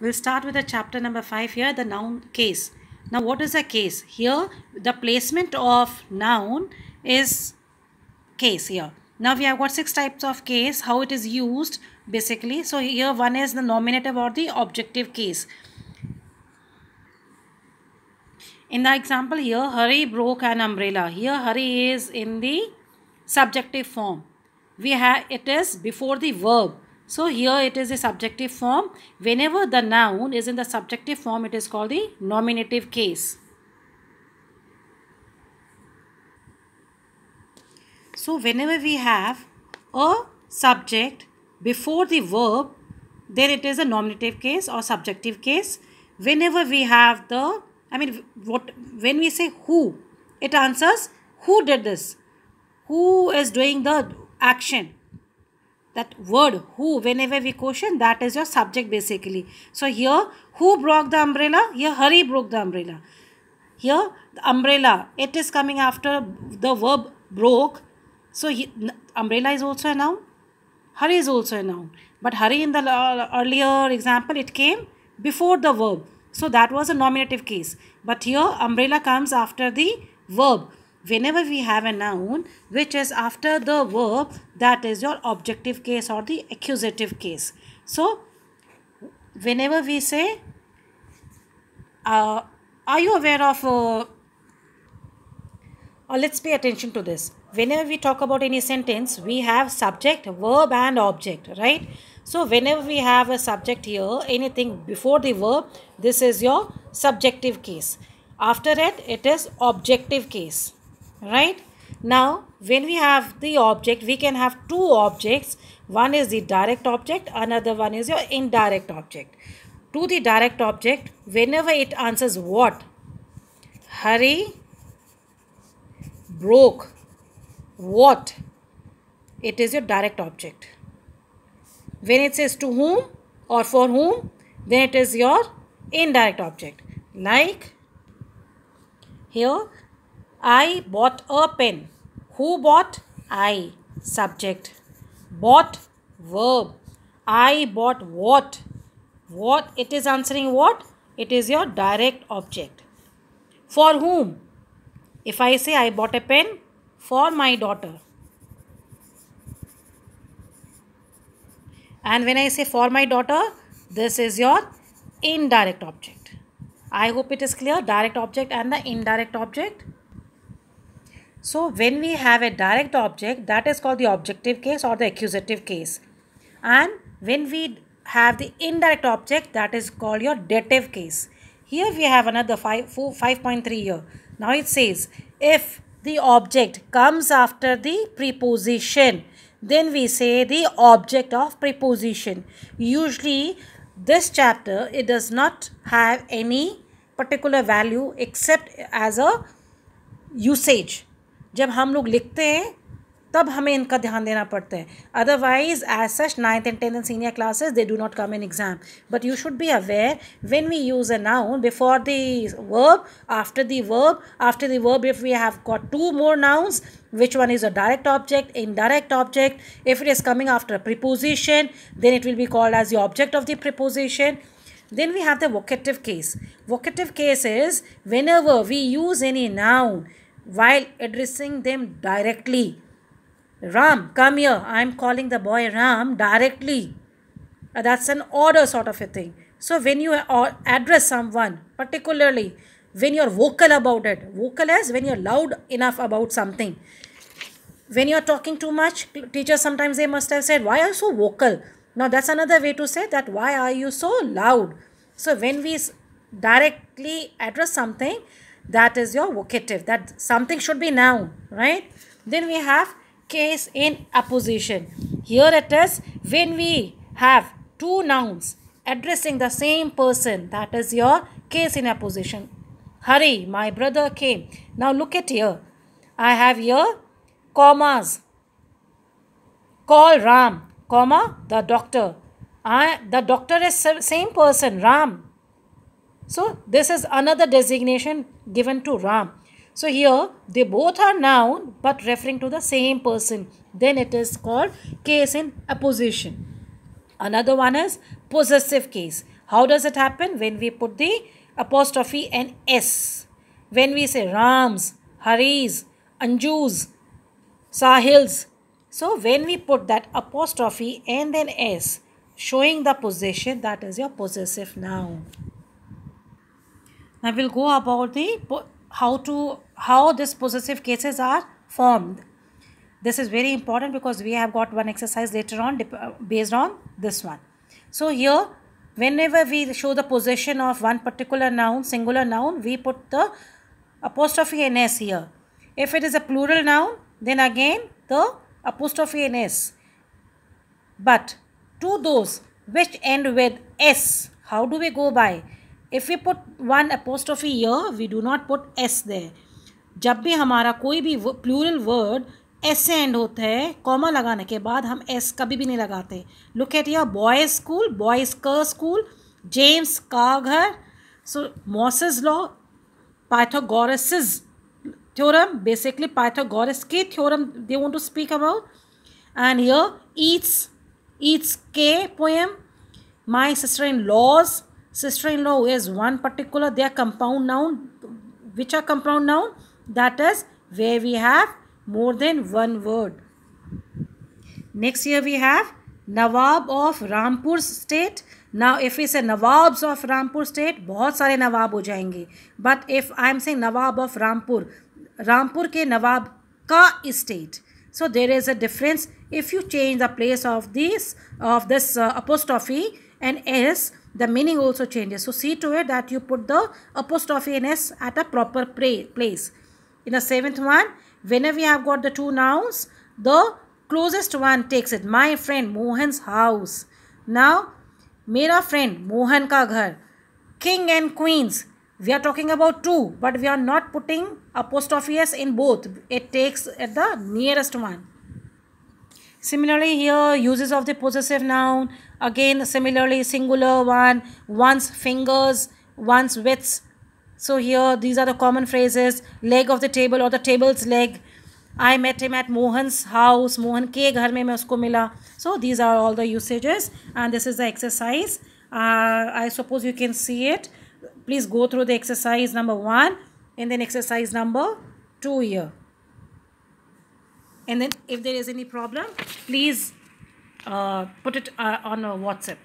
We'll start with the chapter number 5 here, the noun case. Now what is a case? Here the placement of noun is case here. Now we have got six types of case, how it is used basically. So here one is the nominative or the objective case. In the example here, Hari broke an umbrella. Here Hari is in the subjective form. We have it is before the verb so here it is a subjective form. Whenever the noun is in the subjective form, it is called the nominative case. So whenever we have a subject before the verb, then it is a nominative case or subjective case. Whenever we have the, I mean, what when we say who, it answers who did this, who is doing the action that word who whenever we question that is your subject basically so here who broke the umbrella here Harry broke the umbrella here the umbrella it is coming after the verb broke so he, umbrella is also a noun hari is also a noun but Harry in the uh, earlier example it came before the verb so that was a nominative case but here umbrella comes after the verb whenever we have a noun which is after the verb that is your objective case or the accusative case so whenever we say uh, are you aware of uh, or let's pay attention to this whenever we talk about any sentence we have subject verb and object right so whenever we have a subject here anything before the verb this is your subjective case after it it is objective case right now when we have the object we can have two objects one is the direct object another one is your indirect object to the direct object whenever it answers what hurry broke what it is your direct object when it says to whom or for whom then it is your indirect object like here I bought a pen. Who bought? I. Subject. Bought. Verb. I bought what? What? It is answering what? It is your direct object. For whom? If I say I bought a pen for my daughter. And when I say for my daughter, this is your indirect object. I hope it is clear. Direct object and the indirect object. So when we have a direct object that is called the objective case or the accusative case and when we have the indirect object that is called your dative case. Here we have another 5.3 here. Now it says if the object comes after the preposition then we say the object of preposition. Usually this chapter it does not have any particular value except as a usage जब हम लोग लिखते हैं तब हमें इनका ध्यान देना पड़ता है otherwise as such ninth and tenth senior classes they do not come in exam but you should be aware when we use a noun before the verb after the verb after the verb if we have got two more nouns which one is a direct object indirect object if it is coming after a preposition then it will be called as the object of the preposition then we have the vocative case vocative case is whenever we use any noun while addressing them directly. Ram, come here. I am calling the boy Ram directly. Uh, that's an order sort of a thing. So when you address someone, particularly when you're vocal about it, vocal as when you're loud enough about something. When you're talking too much, teachers sometimes they must have said, why are you so vocal? Now that's another way to say that why are you so loud? So when we directly address something, that is your vocative that something should be noun right then we have case in opposition. here it is when we have two nouns addressing the same person that is your case in opposition. hurry my brother came now look at here i have here commas call ram comma the doctor i the doctor is same person ram so this is another designation given to Ram. So here they both are noun but referring to the same person. Then it is called case in opposition. Another one is possessive case. How does it happen? When we put the apostrophe and S. When we say Rams, Haris, Anjus, Sahils. So when we put that apostrophe and then S showing the possession that is your possessive noun. I will go about the how to how this possessive cases are formed. This is very important because we have got one exercise later on based on this one. So here whenever we show the possession of one particular noun, singular noun, we put the apostrophe n s here. If it is a plural noun, then again the apostrophe n s. But to those which end with s, how do we go by? If if we put one apostrophe here we do not put S there जब भी हमारा कोई भी plural word S से end होता है comma लगाने के बाद हम एस कभी भी नहीं लगाते look at your boy school boys का स्कूल जेम्स का घर so Moses' law Pythagoras theorem basically Pythagoras के theorem they want to speak about and your its its के poem my sister in laws sister-in-law is one particular They are compound noun which are compound noun that is where we have more than one word next here we have nawab of rampur state now if we say nawabs of rampur state bahut sare nawab ho jayenge but if i am saying nawab of rampur rampur ke nawab ka state so there is a difference if you change the place of this of this uh, apostrophe and s the meaning also changes. So see to it that you put the apostrophe in s at a proper place. In the seventh one, whenever we have got the two nouns, the closest one takes it. My friend Mohan's house. Now, mera friend Mohan ka ghar. King and queens. We are talking about two, but we are not putting apostrophe s in both. It takes at the nearest one. Similarly, here uses of the possessive noun. Again, similarly, singular one, one's fingers, one's wits. So here, these are the common phrases. Leg of the table or the table's leg. I met him at Mohan's house. Mohan ke ghar mein मैं उसको So these are all the usages and this is the exercise. Uh, I suppose you can see it. Please go through the exercise number one and then exercise number two here and then if there is any problem please uh, put it uh, on a whatsapp